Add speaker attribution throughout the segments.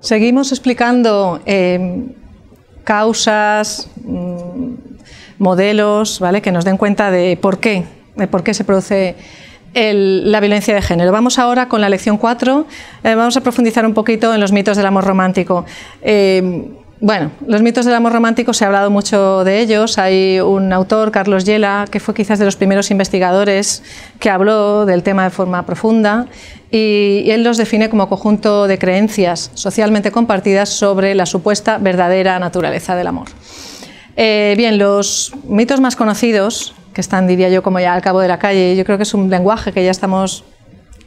Speaker 1: Seguimos explicando eh, causas, mm, modelos, ¿vale? Que nos den cuenta de por qué, por qué se produce la violencia de género. Vamos ahora con la lección 4. Eh, vamos a profundizar un poquito en los mitos del amor romántico. Eh, bueno, los mitos del amor romántico se ha hablado mucho de ellos. Hay un autor, Carlos Yela, que fue quizás de los primeros investigadores que habló del tema de forma profunda y él los define como conjunto de creencias socialmente compartidas sobre la supuesta verdadera naturaleza del amor. Eh, bien, los mitos más conocidos, que están, diría yo, como ya al cabo de la calle, yo creo que es un lenguaje que ya estamos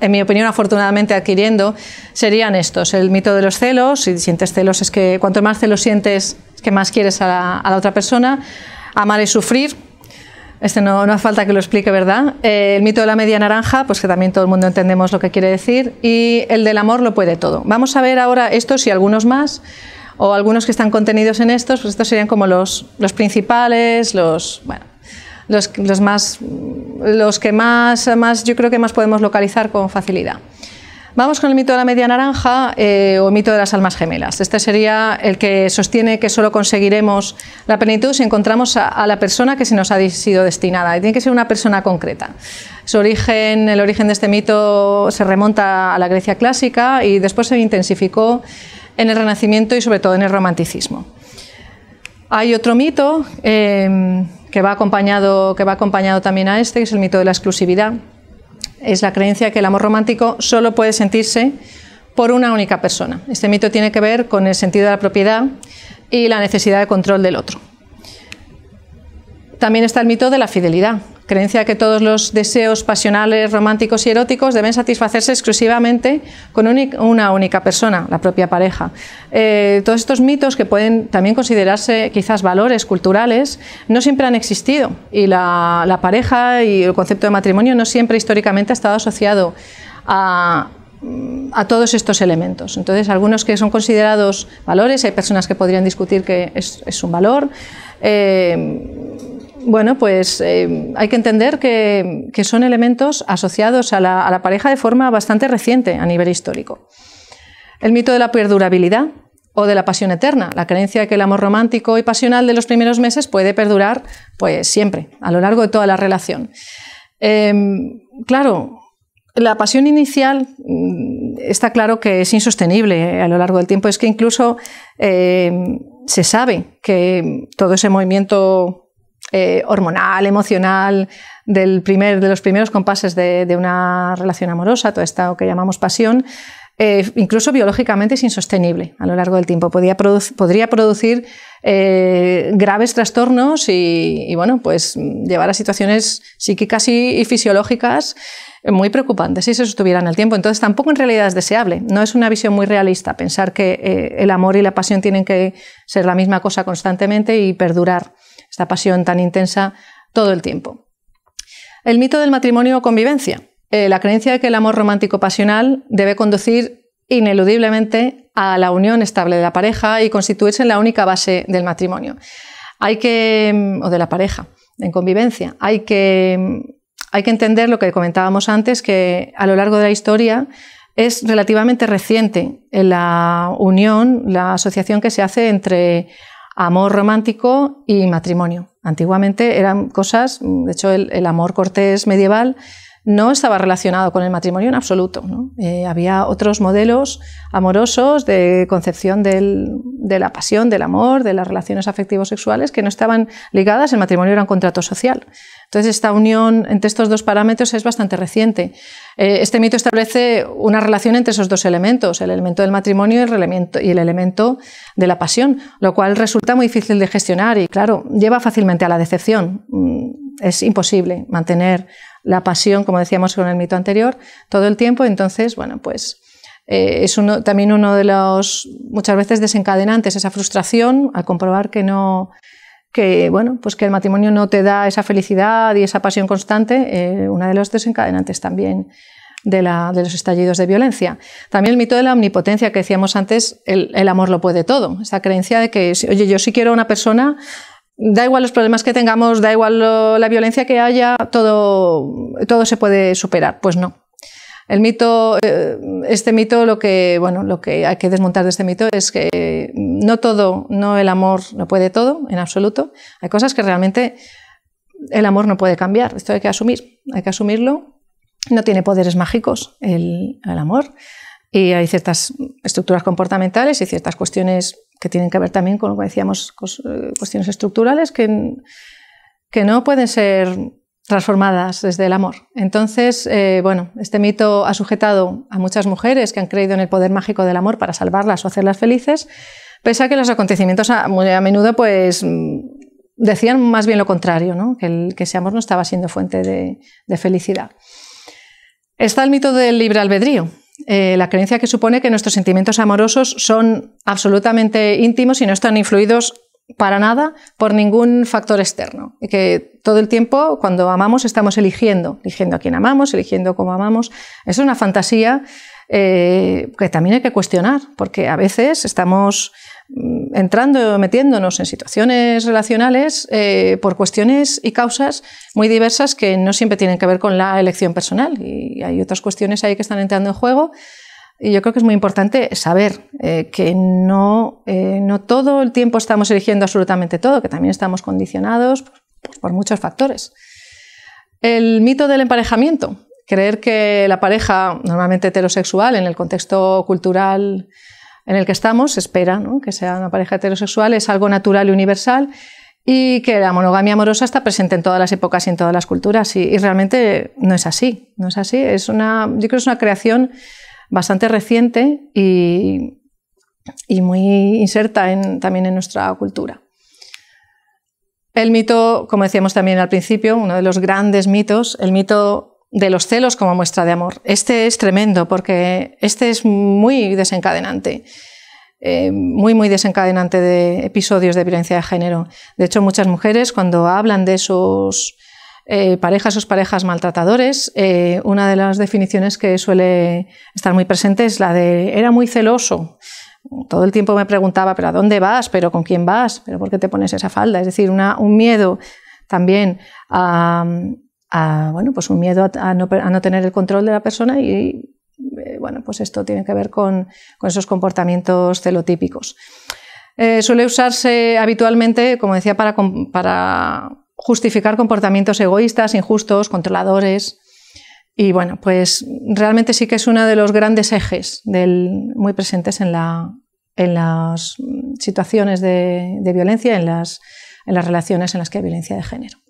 Speaker 1: en mi opinión, afortunadamente adquiriendo, serían estos. El mito de los celos, si sientes celos es que cuanto más celos sientes, que más quieres a la, otra persona. Amar y sufrir. Este no, hace falta que lo explique, ¿verdad? Eh, el mito de la media naranja, pues que también todo el mundo entendemos lo que quiere decir. Y el del amor lo puede todo. Vamos a ver ahora estos y algunos más, o algunos que están contenidos en estos, pues estos serían como los, los principales, los los, más, los que más, más, yo creo que más podemos localizar con facilidad. Vamos con el mito de la media naranja eh, o mito de las almas gemelas. Este sería el que sostiene que solo conseguiremos la plenitud si encontramos a, la persona que se nos ha sido destinada. Y tiene que ser una persona concreta. Su origen, el origen de este mito se remonta a la Grecia clásica y después se intensificó en el Renacimiento y sobre todo en el Romanticismo. Hay otro mito. Eh, que va acompañado, que va acompañado también a este, que es el mito de la exclusividad. Es la creencia que el amor romántico solo puede sentirse por una única persona. Este mito tiene que ver con el sentido de la propiedad y la necesidad de control del otro. También está el mito de la fidelidad, creencia que todos los deseos pasionales, románticos y eróticos deben satisfacerse exclusivamente con una única persona, la propia pareja. Eh, todos estos mitos que pueden también considerarse quizás valores culturales no siempre han existido y la, pareja y el concepto de matrimonio no siempre históricamente ha estado asociado mm, a, todos estos elementos. Entonces, algunos que son considerados valores, hay personas que podrían discutir que es, un valor. Eh, bueno, pues eh, hay que entender que, son elementos asociados a la, pareja de forma bastante reciente a nivel histórico. El mito de la perdurabilidad o de la pasión eterna, la creencia de que el amor romántico y pasional de los primeros meses puede perdurar pues siempre, a lo largo de toda la relación. Em, claro, la pasión inicial mm, está claro que es insostenible eh, a lo largo del tiempo, es que incluso eh, se sabe que todo ese movimiento eh, hormonal, emocional, del primer, de los primeros compases de, una relación amorosa, todo esto que llamamos pasión, eh, incluso biológicamente es insostenible a lo largo del tiempo. podría producir eh, graves trastornos y, bueno, pues llevar a situaciones psíquicas y, fisiológicas muy preocupantes si se sostuviera en el tiempo. Entonces tampoco en realidad es deseable. No es una visión muy realista pensar que el amor y la pasión tienen que ser la misma cosa constantemente y perdurar esta pasión tan intensa todo el tiempo. El mito del matrimonio o convivencia. Eh, la creencia de que el amor romántico pasional debe conducir ineludiblemente a la unión estable de la pareja y constituirse en la única base del matrimonio. Hay que, mm, o de la pareja, en convivencia. Hay que, mm, hay que entender lo que comentábamos antes, que a lo largo de la historia es relativamente reciente la unión, la asociación que se hace entre amor romántico y matrimonio. Antiguamente eran cosas, de hecho el, amor cortés medieval no estaba relacionado con el matrimonio en absoluto. Eh, había otros modelos amorosos de concepción de la pasión, del amor, de las relaciones afectivos sexuales que no estaban ligadas. El matrimonio era un contrato social. Entonces, esta unión entre estos dos parámetros es bastante reciente. Eh, este mito establece una relación entre esos dos elementos, el elemento del matrimonio y el elemento de la pasión, lo cual resulta muy difícil de gestionar y, claro, lleva fácilmente a la decepción. Mm, es imposible mantener la pasión, como decíamos con el mito anterior, todo el tiempo. Entonces, bueno, pues eh, es uno, también uno de los muchas veces desencadenantes esa frustración al comprobar que no que bueno pues que el matrimonio no te da esa felicidad y esa pasión constante eh, una de los desencadenantes también de, los estallidos de violencia. También el mito de la omnipotencia que decíamos antes, el, el amor lo puede todo. Esa creencia de que, oye, yo sí quiero a una persona, da igual los problemas que tengamos, da igual la violencia que haya, todo, todo se puede superar. Pues no. El mito, eh, este mito, lo que, bueno, lo que hay que desmontar de este mito es que no todo, no el amor no puede todo, en absoluto. Hay cosas que realmente el amor no puede cambiar, esto hay que asumir, hay que asumirlo. No tiene poderes mágicos el, el amor y hay ciertas estructuras comportamentales y ciertas cuestiones que tienen que ver también con, que decíamos, eh, cuestiones estructurales que, que no pueden ser transformadas desde el amor. Entonces, eh, bueno, este mito ha sujetado a muchas mujeres que han creído en el poder mágico del amor para salvarlas o hacerlas felices, pese a que los acontecimientos a, menudo pues mm, decían más bien lo contrario, que, que ese amor no estaba siendo fuente de felicidad. Está el mito del libre albedrío, eh, la creencia que supone que nuestros sentimientos amorosos son absolutamente íntimos y no están influidos para nada por ningún factor externo. Y que todo el tiempo, cuando amamos, estamos eligiendo, eligiendo a quién amamos, eligiendo cómo amamos. Es una fantasía eh, que también hay que cuestionar, porque a veces estamos Mm, entrando, metiéndonos en situaciones relacionales eh, por cuestiones y causas muy diversas que no siempre tienen que ver con la elección personal. Y hay otras cuestiones ahí que están entrando en juego. Y yo creo que es muy importante saber eh, que no, eh, no todo el tiempo estamos eligiendo absolutamente todo, que también estamos condicionados por muchos factores. El mito del emparejamiento, creer que la pareja, normalmente heterosexual, en el contexto cultural en el que estamos, se espera que sea una pareja heterosexual, es algo natural y universal y que la monogamia amorosa está presente en todas las épocas y en todas las culturas y, realmente no es así, no es así, es una, yo creo es una creación bastante reciente y, muy inserta también en nuestra cultura. El mito, como decíamos también al principio, uno de los grandes mitos, el mito de los celos como muestra de amor. Este es tremendo porque este es muy desencadenante, eh, muy, muy desencadenante de episodios de violencia de género. De hecho, muchas mujeres cuando hablan de sus eh, parejas, sus parejas maltratadores, eh, una de las definiciones que suele estar muy presente es la de era muy celoso. Todo el tiempo me preguntaba, pero ¿a dónde vas? ¿Pero con quién vas? ¿Pero por qué te pones esa falda? Es decir, un miedo también a, bueno, pues un miedo a, no, tener el control de la persona y eh, bueno, pues esto tiene que ver con, esos comportamientos celotípicos. Eh, suele usarse habitualmente, como decía, para, justificar comportamientos egoístas, injustos, controladores. Y bueno, pues realmente sí que es uno de los grandes ejes muy presentes en, las situaciones de, violencia, en las relaciones en las que hay violencia de género.